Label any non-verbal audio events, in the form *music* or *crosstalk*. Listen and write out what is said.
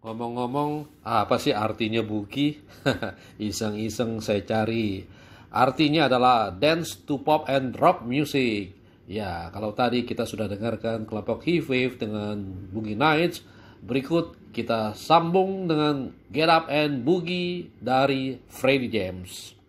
Ngomong-ngomong, apa sih artinya buki? *laughs* Iseng-iseng saya cari. Artinya adalah dance to pop and rock music. Ya, kalau tadi kita sudah dengarkan kelompok Heat Wave dengan Boogie Nights, berikut kita sambung dengan Get Up and Boogie dari Freddie James.